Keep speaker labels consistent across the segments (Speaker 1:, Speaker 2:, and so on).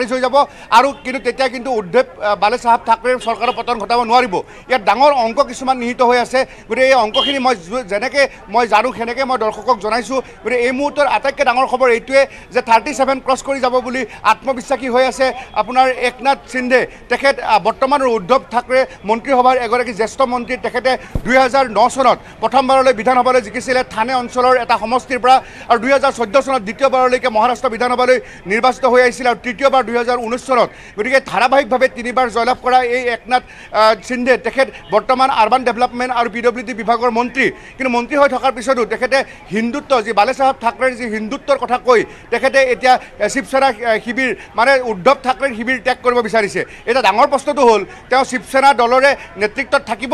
Speaker 1: খালি হৈ যাব আৰু কিন্তু তেতিয়া কিন্তু উদ্ধৱ বালেচাহাব ঠাকৰেৰ চৰকাৰৰ পতন ঘটাব নোৱাৰিব ইয়াত ডাঙৰ অংক কিছুমান নিহিত হৈ আছে গতিকে এই অংকখিনি মই যেনেকৈ মই জানো সেনেকৈ মই দৰ্শকক জনাইছোঁ গতিকে এই মুহূৰ্তত আটাইতকৈ ডাঙৰ খবৰ এইটোৱে যে থাৰ্টি ছেভেন ক্ৰছ কৰি যাব বুলি আত্মবিশ্বাসী হৈ আছে আপোনাৰ একনাথ সিন্ধে তেখেত বৰ্তমান উদ্ধৱ ঠাকৰে মন্ত্ৰীসভাৰ এগৰাকী জ্যেষ্ঠ মন্ত্ৰী তেখেতে দুই হাজাৰ ন চনত প্ৰথমবাৰলৈ বিধানসভালৈ জিকিছিলে থানে অঞ্চলৰ এটা সমষ্টিৰ পৰা আৰু দুই হাজাৰ চৈধ্য চনত দ্বিতীয়বাৰলৈকে মহাৰাষ্ট্ৰ বিধানসভালৈ নিৰ্বাচিত হৈ আহিছিল আৰু তৃতীয়বাৰ দুহেজাৰ ঊনৈছ চনত গতিকে ধাৰাবাহিকভাৱে তিনিবাৰ জয়লাভ কৰা এই একনাথ সিন্ধে তেখেত বৰ্তমান আৰ্বান ডেভেলপমেণ্ট আৰু পি ডব্লিউ ডি বিভাগৰ মন্ত্ৰী কিন্তু মন্ত্ৰী হৈ থকাৰ পিছতো তেখেতে হিন্দুত্ব যি বালেচাহাব থাকৰেৰ যি হিন্দুত্বৰ কথা কৈ তেখেতে এতিয়া শিৱসেনা শিবিৰ মানে উদ্ধৱ থাকৰেৰ শিবিৰ ত্যাগ কৰিব বিচাৰিছে এতিয়া ডাঙৰ প্ৰশ্নটো হ'ল তেওঁ শিৱসেনা দলৰে নেতৃত্বত থাকিব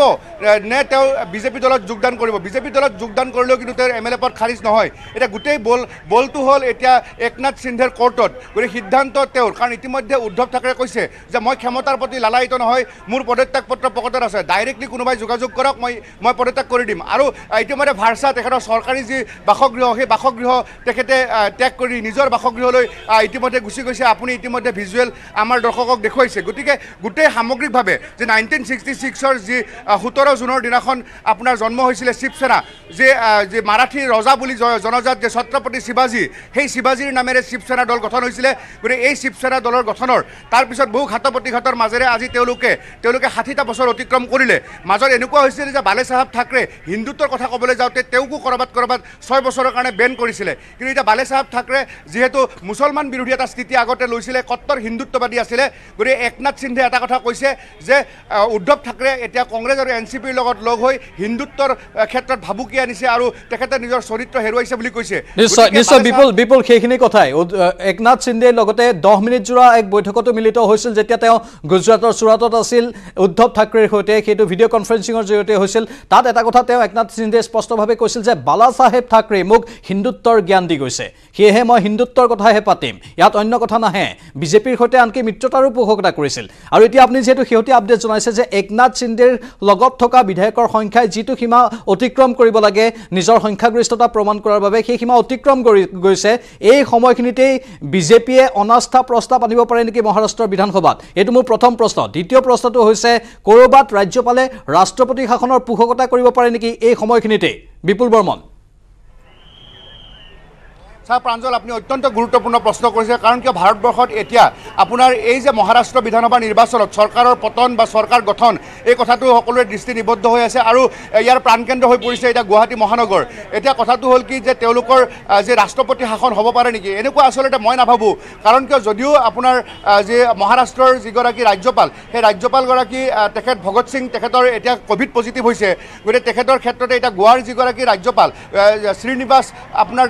Speaker 1: নে তেওঁ বিজেপি দলত যোগদান কৰিব বিজেপি দলত যোগদান কৰিলেও কিন্তু তেওঁৰ এম এল এ পদ খাৰিজ নহয় এতিয়া গোটেই বল বলটো হ'ল এতিয়া একনাথ সিন্ধেৰ কৰ্টত গতিকে সিদ্ধান্ত তেওঁৰ কাৰণ ইতিমধ্যে উদ্ধৱ থাকৰে কৈছে যে মই ক্ষমতাৰ প্ৰতি লালায়িত নহয় মোৰ পদত্যাগ পত্ৰ প্ৰকটত আছে ডাইৰেক্টলি কোনোবাই যোগাযোগ কৰক মই মই পদত্যাগ কৰি দিম আৰু ইতিমধ্যে ভাৰচা তেখেতৰ চৰকাৰী যি বাসগৃহ সেই বাসগৃহ তেখেতে ত্যাগ কৰি নিজৰ বাসগৃহলৈ ইতিমধ্যে গুচি গৈছে আপুনি ইতিমধ্যে ভিজুৱেল আমাৰ দৰ্শকক দেখুৱাইছে গতিকে গোটেই সামগ্ৰিকভাৱে যে নাইনটিন ছিক্সটি ছিক্সৰ যি সোতৰ জুনৰ দিনাখন আপোনাৰ জন্ম হৈছিলে শিৱসেনা যে যে মাৰাঠী ৰজা বুলি জনজাত যে ছত্ৰপতি শিৱাজী সেই শিৱাজীৰ নামেৰে শিৱসেনা দল গঠন হৈছিলে গতিকে এই শিৱসেনা শিৱসেনা দলৰ গঠনৰ তাৰপিছত বহু ঘাত প্ৰতিঘাতৰ মাজেৰে আজি তেওঁলোকে তেওঁলোকে ষাঠিটা বছৰ অতিক্ৰম কৰিলে মাজত এনেকুৱা হৈছিল যে বালে চাহাব থাকৰে হিন্দুত্বৰ কথা ক'বলৈ যাওঁতে তেওঁকো ক'ৰবাত ক'ৰবাত ছয় বছৰৰ কাৰণে বেন কৰিছিলে কিন্তু এতিয়া বালে চাহাব থাকৰে যিহেতু মুছলমান বিৰোধী এটা স্থিতি আগতে লৈছিলে কট্টৰ হিন্দুত্ববাদী আছিলে গতিকে একনাথ সিন্ধে এটা কথা কৈছে যে উদ্ধৱ থাকৰে এতিয়া কংগ্ৰেছ আৰু এন চি পিৰ লগত লগ হৈ হিন্দুত্বৰ ক্ষেত্ৰত ভাবুকি আনিছে আৰু তেখেতে নিজৰ চৰিত্ৰ হেৰুৱাইছে বুলি কৈছে
Speaker 2: একনাথ সিন্ধেৰ মিনিটজোৰা এক বৈঠকতো মিলিত হৈছিল যেতিয়া তেওঁ গুজৰাটৰ চুৰাটত আছিল উদ্ধৱ থাকৰেৰ সৈতে সেইটো ভিডিঅ' কনফাৰেন্সিঙৰ জৰিয়তে হৈছিল তাত এটা কথা তেওঁ একনাথ সিন্ধে স্পষ্টভাৱে কৈছিল যে বালা বালাচাহেব থাকৰে মোক হিন্দুত্বৰ জ্ঞান দি গৈছে সেয়েহে মই হিন্দুত্বৰ কথাহে পাতিম ইয়াত অন্য কথা নাহে বিজেপিৰ সৈতে আনকি মিত্ৰতাৰো পোষকতা কৰিছিল আৰু এতিয়া আপুনি যিহেতু শেহতীয়া আপডেট জনাইছে যে একনাথ সিন্ধেৰ লগত থকা বিধায়কৰ সংখ্যাই যিটো সীমা অতিক্ৰম কৰিব লাগে নিজৰ সংখ্যাগৰিষ্ঠতা প্ৰমাণ কৰাৰ বাবে সেই সীমা অতিক্ৰম কৰি গৈছে এই সময়খিনিতেই বিজেপিয়ে অনাস্থা প্ৰশ্ন প্ৰস্তাৱ আনিব পাৰে নেকি মহাৰাষ্ট্ৰৰ বিধানসভাত এইটো মোৰ প্ৰথম প্ৰশ্ন দ্বিতীয় প্ৰশ্নটো হৈছে ক'ৰবাত ৰাজ্যপালে ৰাষ্ট্ৰপতি শাসনৰ পোষকতা কৰিব পাৰে নেকি এই সময়খিনিতেই বিপুল বৰ্মন
Speaker 1: ছাৰ প্ৰাঞ্জল আপুনি অত্যন্ত গুৰুত্বপূৰ্ণ প্ৰশ্ন কৰিছে কাৰণ কিয় ভাৰতবৰ্ষত এতিয়া আপোনাৰ এই যে মহাৰাষ্ট্ৰ বিধানসভা নিৰ্বাচনত চৰকাৰৰ পতন বা চৰকাৰ গঠন এই কথাটো সকলোৰে দৃষ্টি নিবদ্ধ হৈ আছে আৰু ইয়াৰ প্ৰাণকেন্দ্ৰ হৈ পৰিছে এতিয়া গুৱাহাটী মহানগৰ এতিয়া কথাটো হ'ল কি যে তেওঁলোকৰ যে ৰাষ্ট্ৰপতি শাসন হ'ব পাৰে নেকি এনেকুৱা আচলতে মই নাভাবোঁ কাৰণ কিয় যদিও আপোনাৰ যি মহাৰাষ্ট্ৰৰ যিগৰাকী ৰাজ্যপাল সেই ৰাজ্যপালগৰাকী তেখেত ভগৱ সিং তেখেতৰ এতিয়া ক'ভিড পজিটিভ হৈছে গতিকে তেখেতৰ ক্ষেত্ৰতে এতিয়া গোৱাৰ যিগৰাকী ৰাজ্যপাল শ্ৰীনিবাস আপোনাৰ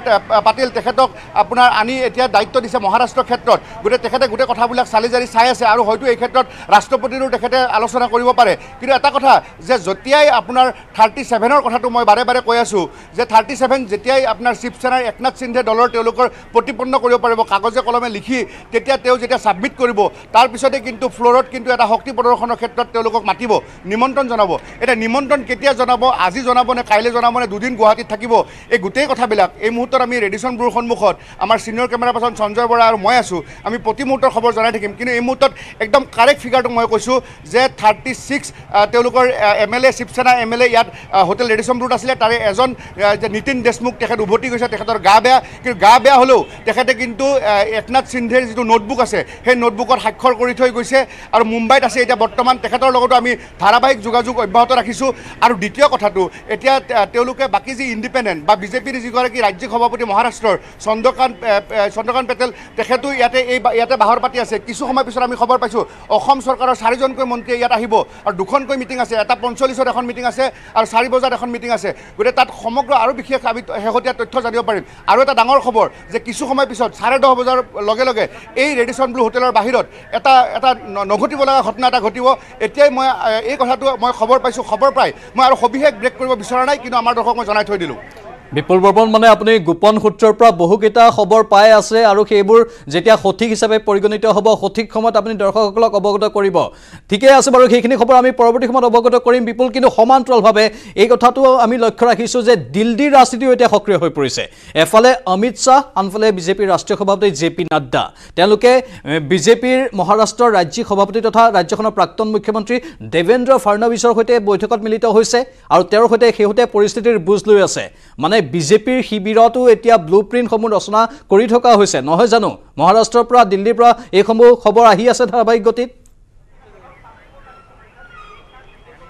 Speaker 1: পাটিল তেখেত তেখেতক আপোনাৰ আনি এতিয়া দায়িত্ব দিছে মহাৰাষ্ট্ৰ ক্ষেত্ৰত গতিকে তেখেতে গোটেই কথাবিলাক চালি জাৰি চাই আছে আৰু হয়তো এই ক্ষেত্ৰত ৰাষ্ট্ৰপতিৰো তেখেতে আলোচনা কৰিব পাৰে কিন্তু এটা কথা যে যেতিয়াই আপোনাৰ থাৰ্টি ছেভেনৰ কথাটো মই বাৰে বাৰে কৈ আছোঁ যে থাৰ্টি ছেভেন যেতিয়াই আপোনাৰ শিৱসেনাৰ একনাথ সিন্ধে দলৰ তেওঁলোকৰ প্ৰতিপন্ন কৰিব পাৰিব কাগজে কলমে লিখি তেতিয়া তেওঁ যেতিয়া ছাবমিট কৰিব তাৰপিছতে কিন্তু ফ্ল'ৰত কিন্তু এটা শক্তি প্ৰদৰ্শনৰ ক্ষেত্ৰত তেওঁলোকক মাতিব নিমন্ত্ৰণ জনাব এতিয়া নিমন্ত্ৰণ কেতিয়া জনাব আজি জনাবনে কাইলৈ জনাবনে দুদিন গুৱাহাটীত থাকিব এই গোটেই কথাবিলাক এই মুহূৰ্তত আমি ৰেডিচন ব্ৰুৰ সন্মুখত আমাৰ senior camera person Sanjay Bora আৰু মই আছোঁ আমি প্ৰতি মুহূৰ্তৰ খবৰ জনাই থাকিম কিন্তু এই মুহূৰ্তত একদম কাৰেক্ট ফিগাৰটো মই কৈছোঁ যে থাৰ্টি ছিক্স তেওঁলোকৰ M L A Shiv Sena M L A ইয়াত হোটেল ৰেডিচম ৰোড আছিলে তাৰে এজন নীতিন দেশমুখ তেখেত উভতি গৈছে তেখেতৰ গা বেয়া কিন্তু গা বেয়া হ'লেও তেখেতে কিন্তু একনাথ সিন্ধেৰ যিটো নোটবুক আছে সেই নোটবুকত স্বাক্ষৰ কৰি থৈ গৈছে আৰু মুম্বাইত আছে এতিয়া বৰ্তমান তেখেতৰ লগতো আমি ধাৰাবাহিক যোগাযোগ অব্যাহত ৰাখিছোঁ আৰু দ্বিতীয় কথাটো এতিয়া তেওঁলোকে বাকী যি ইণ্ডিপেণ্ডেণ্ট বা বিজেপিৰ যিগৰাকী ৰাজ্যিক সভাপতি মহাৰাষ্ট্ৰৰ চন্দ্ৰকান্ত চন্দ্ৰকান্ত পেটেল তেখেতো ইয়াতে এই ইয়াতে বাহৰ পাতি আছে কিছু সময় পিছত আমি খবৰ পাইছোঁ অসম চৰকাৰৰ চাৰিজনকৈ মন্ত্ৰীয়ে ইয়াত আহিব আৰু দুখনকৈ মিটিং আছে এটা পঞ্চল্লিছত এখন মিটিং আছে আৰু চাৰি বজাত এখন মিটিং আছে গতিকে তাত সমগ্ৰ আৰু বিশেষ আমি শেহতীয়া তথ্য জানিব পাৰিম আৰু এটা ডাঙৰ খবৰ যে কিছু সময় পিছত চাৰে দহ বজাৰ লগে লগে এই ৰেডিচন ব্লু হোটেলৰ বাহিৰত এটা এটা নঘটিব লগা ঘটনা এটা ঘটিব এতিয়াই মই এই কথাটো মই খবৰ পাইছোঁ খবৰ পাই মই আৰু সবিশেষ ব্ৰেক কৰিব বিচৰা নাই কিন্তু আমাৰ দৰ্শক মই জনাই থৈ দিলোঁ
Speaker 2: বিপুল বৰ্মন মানে আপুনি গোপন সূত্ৰৰ পৰা বহুকেইটা খবৰ পাই আছে আৰু সেইবোৰ যেতিয়া সঠিক হিচাপে পৰিগণিত হ'ব সঠিক সময়ত আপুনি দৰ্শকসকলক অৱগত কৰিব ঠিকেই আছে বাৰু সেইখিনি খবৰ আমি পৰৱৰ্তী সময়ত অৱগত কৰিম বিপুল কিন্তু সমান্তৰালভাৱে এই কথাটো আমি লক্ষ্য ৰাখিছোঁ যে দিল্লীৰ ৰাজনীতিও এতিয়া সক্ৰিয় হৈ পৰিছে এফালে অমিত শ্বাহ আনফালে বিজেপিৰ ৰাষ্ট্ৰীয় সভাপতি জে পি নাড্ডা তেওঁলোকে বিজেপিৰ মহাৰাষ্ট্ৰৰ ৰাজ্যিক সভাপতি তথা ৰাজ্যখনৰ প্ৰাক্তন মুখ্যমন্ত্ৰী দেৱেন্দ্ৰ ফাড়নবিছৰ সৈতে বৈঠকত মিলিত হৈছে আৰু তেওঁৰ সৈতে সেইহতে পৰিস্থিতিৰ বুজ লৈ আছে মানে মানে বিজেপিৰ শিবিৰতো এতিয়া ব্লু প্ৰিণ্টসমূহ ৰচনা কৰি থকা হৈছে নহয় জানো মহাৰাষ্ট্ৰৰ পৰা দিল্লীৰ পৰা এইসমূহ খবৰ আহি আছে ধাৰাবাহিক গতিত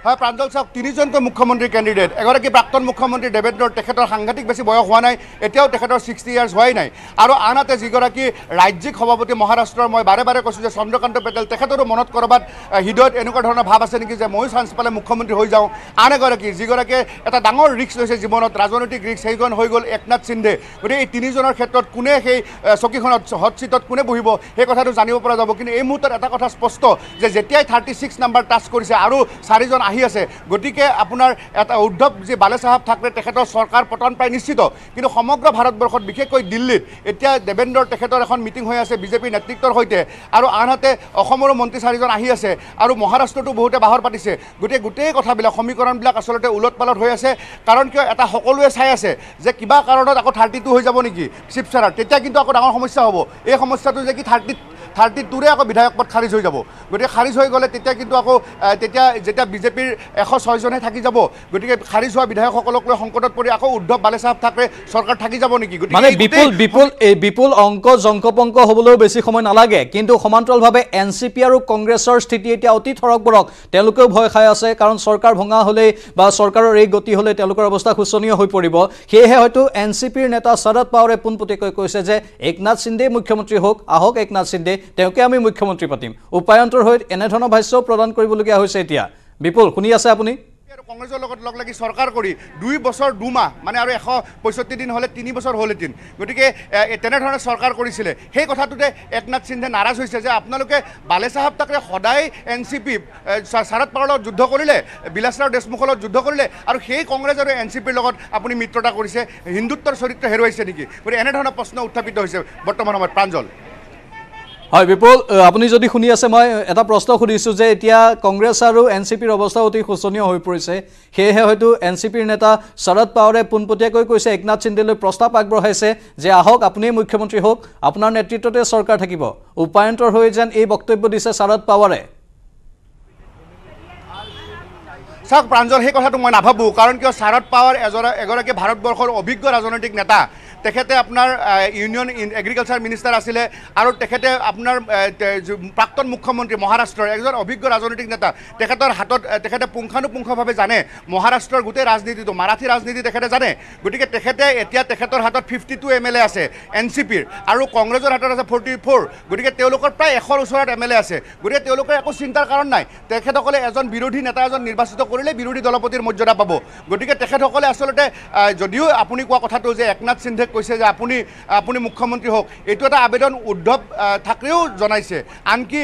Speaker 1: হয় প্ৰাঞ্জল চাওক তিনিজনকৈ মুখ্যমন্ত্ৰী কেণ্ডিডেট এগৰাকী প্ৰাক্তন মুখ্যমন্ত্ৰী দেৱেন্দ্ৰ তেখেতৰ সাংঘাতিক বেছি বয়স হোৱা নাই এতিয়াও তেখেতৰ ছিক্সটি ইয়াৰ্ছ হোৱাই নাই আৰু আনহাতে যিগৰাকী ৰাজ্যিক সভাপতি মহাৰাষ্ট্ৰৰ মই বাৰে বাৰে কৈছোঁ যে চন্দ্ৰকান্ত পেটেল তেখেতৰো মনত ক'ৰবাত হৃদয়ত এনেকুৱা ধৰণৰ ভাৱ আছে নেকি যে ময়ো চান্স পালে মুখ্যমন্ত্ৰী হৈ যাওঁ আন এগৰাকী যিগৰাকীয়ে এটা ডাঙৰ ৰিক্স লৈছে জীৱনত ৰাজনৈতিক ৰিক্স সেইজন হৈ গ'ল একনাথ সিন্ধে গতিকে এই তিনিজনৰ ক্ষেত্ৰত কোনে সেই চকীখনত হট ছিটত কোনে বহিব সেই কথাটো জানিব পৰা যাব কিন্তু এই মুহূৰ্তত এটা কথা স্পষ্ট যে যেতিয়াই থাৰ্টি ছিক্স নাম্বাৰ টাচ কৰিছে আৰু চাৰিজন আহি আহি আছে গতিকে আপোনাৰ এটা উদ্ধৱ যি বালেচাহাব চাহাব তেখেতৰ চৰকাৰ পতন প্ৰায় নিশ্চিত কিন্তু সমগ্ৰ ভাৰতবৰ্ষত বিশেষকৈ দিল্লীত এতিয়া দেৱেন্দ্ৰ তেখেতৰ এখন মিটিং হৈ আছে বিজেপিৰ নেতৃত্বৰ সৈতে আৰু আনহাতে অসমৰো মন্ত্ৰী চাৰিজন আহি আছে আৰু মহাৰাষ্ট্ৰতো বহুতে বাহৰ পাতিছে গতিকে গোটেই কথাবিলাক সমীকৰণবিলাক আচলতে ওলট পালট হৈ আছে কাৰণ কিয় এটা সকলোৱে চাই আছে যে কিবা কাৰণত আকৌ থাৰ্টি টু হৈ যাব নেকি শিৱসেনাৰ তেতিয়া কিন্তু আকৌ ডাঙৰ সমস্যা হ'ব এই সমস্যাটো যে কি থাৰ্টি থাৰ্টি টুৰে আকৌ বিধায়ক পদ খাৰিজ হৈ যাব গতিকে খাৰিজ হৈ গ'লে তেতিয়া কিন্তু আকৌ তেতিয়া যেতিয়া বিজেপিৰ এশ ছয়জনে থাকি যাব গতিকে খাৰিজ হোৱা বিধায়কসকলক লৈ সংকটত পৰি আকৌ উদ্ধৱ বালেচাহাব থাকে চৰকাৰ থাকি যাব নেকি মানে
Speaker 2: বিপুল বিপুল এই বিপুল অংক জংক পংক হ'বলৈও বেছি সময় নালাগে কিন্তু সমান্তৰালভাৱে এন চি পি আৰু কংগ্ৰেছৰ স্থিতি এতিয়া অতি থৰক বৰক তেওঁলোকেও ভয় খাই আছে কাৰণ চৰকাৰ ভঙা হ'লেই বা চৰকাৰৰ এই গতি হ'লে তেওঁলোকৰ অৱস্থা শোচনীয় হৈ পৰিব সেয়েহে হয়তো এন চি পিৰ নেতা শৰদ পাৱাৰে পোনপটীয়াকৈ কৈছে যে একনাথ সিন্দেই মুখ্যমন্ত্ৰী হওক আহক একনাথ সিন্ধেই তেওঁকে আমি মুখ্যমন্ত্ৰী পাতিম উপায়ন্তৰ হৈ এনেধৰণৰ ভাষ্য প্ৰদান কৰিবলগীয়া হৈছে এতিয়া বিপুল শুনি আছে আপুনি
Speaker 1: কংগ্ৰেছৰ লগত লগ লাগি চৰকাৰ কৰি দুই বছৰ দুমাহ মানে আৰু এশ পঁয়ষষ্ঠি দিন হ'লে তিনি বছৰ হ'ল এদিন গতিকে তেনেধৰণে চৰকাৰ কৰিছিলে সেই কথাটোতে একনাথ সিন্ধে নাৰাজ হৈছে যে আপোনালোকে বালে চাহাব তাকে সদায় N C P Sharad Pawar লগত যুদ্ধ কৰিলে বিলাসৰাও দেশমুখৰ লগত যুদ্ধ কৰিলে আৰু সেই কংগ্ৰেছ আৰু এন চি পিৰ লগত আপুনি মিত্ৰতা কৰিছে হিন্দুত্বৰ চৰিত্ৰ হেৰুৱাইছে নেকি গতিকে এনেধৰণৰ প্ৰশ্ন উত্থাপিত হৈছে বৰ্তমান সময়ত প্ৰাঞ্জল
Speaker 2: হয় বিপুল আপুনি যদি শুনি আছে মই এটা প্ৰশ্ন সুধিছোঁ যে এতিয়া কংগ্ৰেছ আৰু এন চি পিৰ অৱস্থা অতি শোচনীয় হৈ পৰিছে সেয়েহে হয়তো এন চি পিৰ নেতা শৰদ পাৱাৰে পোনপটীয়াকৈ কৈছে একনাথ সিন্দেলৈ প্ৰস্তাৱ আগবঢ়াইছে যে আহক আপুনিয়ে মুখ্যমন্ত্ৰী হওক আপোনাৰ নেতৃত্বতে চৰকাৰ থাকিব উপায়ন্তৰ হৈ যেন এই বক্তব্য দিছে শৰদ পাৱাৰে চাওক
Speaker 1: প্ৰাঞ্জল সেই কথাটো মই নাভাবোঁ কাৰণ কিয় শাৰদ পাৱাৰ এজন এগৰাকী ভাৰতবৰ্ষৰ অভিজ্ঞ ৰাজনৈতিক নেতা তেখেতে আপোনাৰ ইউনিয়ন এগ্ৰিকালচাৰ মিনিষ্টাৰ আছিলে আৰু তেখেতে আপোনাৰ প্ৰাক্তন মুখ্যমন্ত্ৰী মহাৰাষ্ট্ৰৰ এজন অভিজ্ঞ ৰাজনৈতিক নেতা তেখেতৰ হাতত তেখেতে পুংখানুপুংখভাৱে জানে মহাৰাষ্ট্ৰৰ গোটেই ৰাজনীতিটো মাৰাঠী ৰাজনীতি তেখেতে জানে গতিকে তেখেতে এতিয়া তেখেতৰ হাতত fifty two M L A আছে এন চি পিৰ আৰু কংগ্ৰেছৰ হাতত আছে ফৰ্টি ফ'ৰ গতিকে তেওঁলোকৰ প্ৰায় এশৰ ওচৰত এম এল এ আছে গতিকে তেওঁলোকৰ একো চিন্তাৰ কাৰণ নাই তেখেতসকলে এজন বিৰোধী নেতা এজন নিৰ্বাচিত কৰিলে বিৰোধী দলপতিৰ মৰ্যাদা পাব গতিকে তেখেতসকলে আচলতে যদিও আপুনি কোৱা কথাটো যে একনাথ সিন্ধেক কৈছে যে আপুনি আপুনি মুখ্যমন্ত্ৰী হওক এইটো এটা আবেদন উদ্ধৱ থাকৰেও জনাইছে আনকি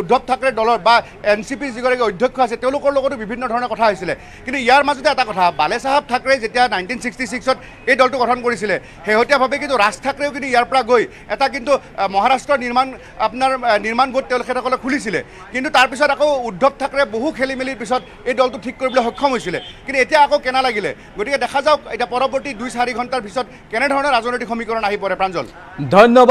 Speaker 1: উদ্ধৱ থাকৰে দলৰ বা এন চি পি যিগৰাকী অধ্যক্ষ আছে তেওঁলোকৰ লগতো বিভিন্ন ধৰণৰ কথা হৈছিলে কিন্তু ইয়াৰ মাজতে এটা কথা বালে চাহাব থাকৰে যেতিয়া নাইণ্টিন ছিক্সটি ছিক্সত এই দলটো গঠন কৰিছিলে শেহতীয়াভাৱে কিন্তু ৰাজ থাকৰেও কিন্তু ইয়াৰ পৰা গৈ এটা কিন্তু মহাৰাষ্ট্ৰৰ নিৰ্মাণ আপোনাৰ নিৰ্মাণ গোট তেওঁলোকে খুলিছিলে কিন্তু তাৰপিছত আকৌ উদ্ধৱ থাকৰে বহু খেলি মেলিৰ পিছত এই দলটো ঠিক কৰিবলৈ সক্ষম হৈছিলে কিন্তু এতিয়া আকৌ কেনা লাগিলে গতিকে দেখা যাওক এতিয়া পৰৱৰ্তী দুই চাৰি ঘণ্টাৰ পিছত কেনে কেনেধৰণৰ ৰাজনৈতিক সমীকৰণ আহি পৰে প্ৰাঞ্জল
Speaker 2: ধন্যবাদ